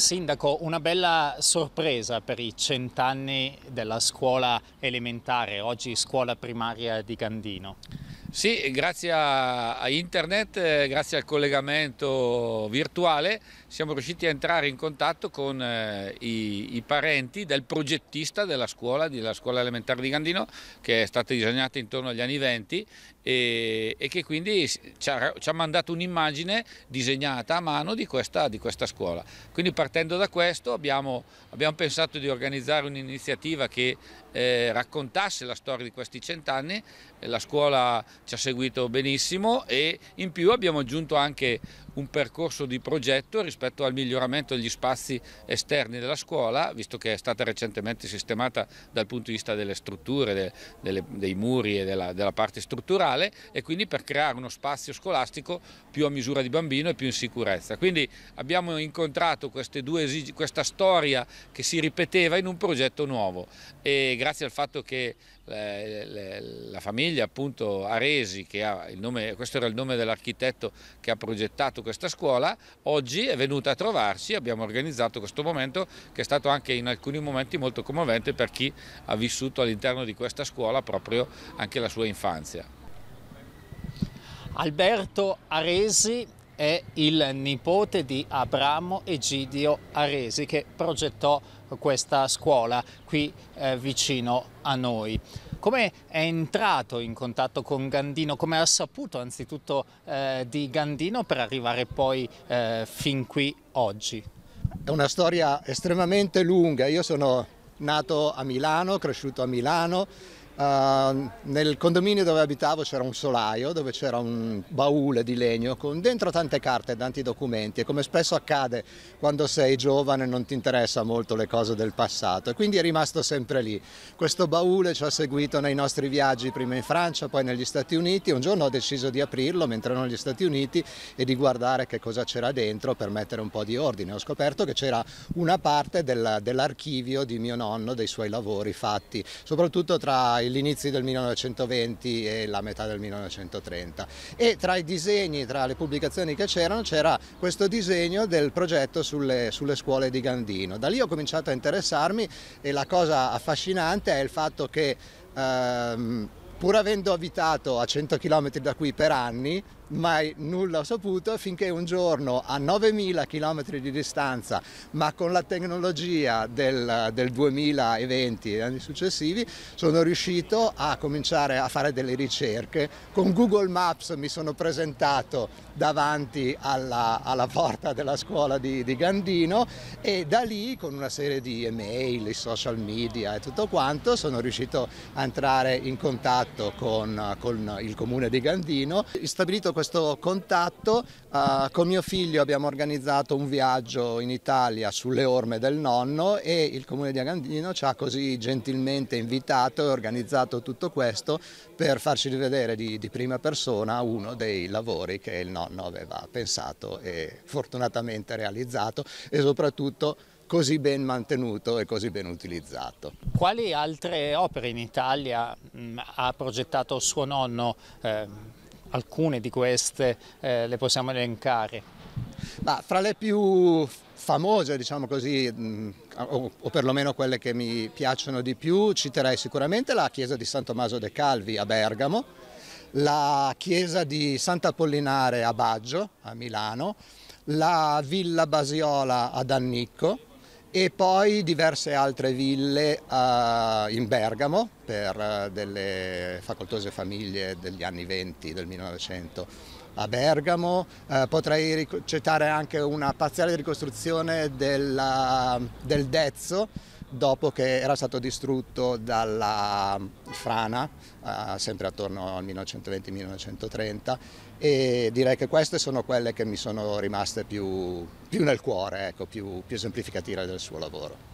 Sindaco, una bella sorpresa per i cent'anni della scuola elementare, oggi scuola primaria di Gandino. Sì, grazie a internet, eh, grazie al collegamento virtuale siamo riusciti a entrare in contatto con eh, i, i, parenti del progettista della scuola, della scuola elementare di Gandino, che è stata disegnata intorno agli anni 20 e, e che quindi ci ha, ci ha mandato un'immagine disegnata a mano di questa, di questa, scuola. Quindi partendo da questo abbiamo, abbiamo pensato di organizzare un'iniziativa che eh, raccontasse la storia di questi cent'anni, la scuola ci ha seguito benissimo e in più abbiamo aggiunto anche un percorso di progetto rispetto al miglioramento degli spazi esterni della scuola, visto che è stata recentemente sistemata dal punto di vista delle strutture, de, delle, dei muri e della, della, parte strutturale e quindi per creare uno spazio scolastico più a misura di bambino e più in sicurezza. Quindi abbiamo incontrato due, questa storia che si ripeteva in un progetto nuovo e grazie al fatto che eh, la famiglia appunto Aresi, che ha il nome, questo era il nome dell'architetto che ha progettato fatto questa scuola, oggi è venuta a trovarci, abbiamo organizzato questo momento che è stato anche in alcuni momenti molto commovente per chi ha vissuto all'interno di questa scuola proprio anche la sua infanzia. Alberto Aresi è il nipote di Abramo Egidio Aresi che progettò questa scuola qui eh, vicino a noi. Come è entrato in contatto con Gandino? Come ha saputo anzitutto eh, di Gandino per arrivare poi eh, fin qui oggi? È una storia estremamente lunga, io sono nato a Milano, cresciuto a Milano, Ehm, nel condominio dove abitavo c'era un solaio dove c'era un baule di legno con dentro tante carte, tanti documenti e come spesso accade quando sei giovane non ti interessa molto le cose del passato e quindi è rimasto sempre lì. Questo baule ci ha seguito nei nostri viaggi prima in Francia, poi negli Stati Uniti. Un giorno ho deciso di aprirlo mentre ero negli Stati Uniti e di guardare che cosa c'era dentro per mettere un po' di ordine. Ho scoperto che c'era una parte del, dell'archivio di mio nonno, dei suoi lavori fatti, soprattutto tra il l'inizio del 1920 e la metà del 1930 e tra i disegni, tra le pubblicazioni che c'erano c'era questo disegno del progetto sulle, sulle scuole di Gandino. Da lì ho cominciato a interessarmi e la cosa affascinante è il fatto che ehm, pur avendo abitato a 100 km da qui per anni, mai nulla ho saputo finché un giorno a 9000 km di distanza, ma con la tecnologia del, del 2020 e anni successivi, sono riuscito a cominciare a fare delle ricerche. Con Google Maps mi sono presentato davanti alla, alla porta della scuola di, di Gandino e da lì con una serie di email, i social media e tutto quanto sono riuscito a entrare in contatto con, con il comune di Gandino. Stabilito questo contatto. Uh, con mio figlio abbiamo organizzato un viaggio in Italia sulle orme del nonno e il comune di Agandino ci ha così gentilmente invitato e organizzato tutto questo per farci rivedere di, di prima persona uno dei lavori che il nonno aveva pensato e fortunatamente realizzato e soprattutto così ben mantenuto e così ben utilizzato. Quali altre opere in Italia mh, mm, ha progettato suo nonno? Eh Alcune di queste eh, le possiamo elencare. Ma fra le più famose, diciamo così, mh, o, o, perlomeno quelle che mi piacciono di più, citerei sicuramente la chiesa di San Tommaso de Calvi a Bergamo, la chiesa di Sant'Apollinare a Baggio, a Milano, la Villa Basiola ad Annicco, e poi diverse altre ville eh, in Bergamo per eh, delle facoltose famiglie degli anni 20 del 1900 a Bergamo. Eh, potrei citare anche una parziale ricostruzione della, del Dezzo dopo che era stato distrutto dalla frana, eh, sempre attorno al 1920-1930, e direi che queste sono quelle che mi sono rimaste più, più nel cuore, ecco, più, più esemplificative del suo lavoro.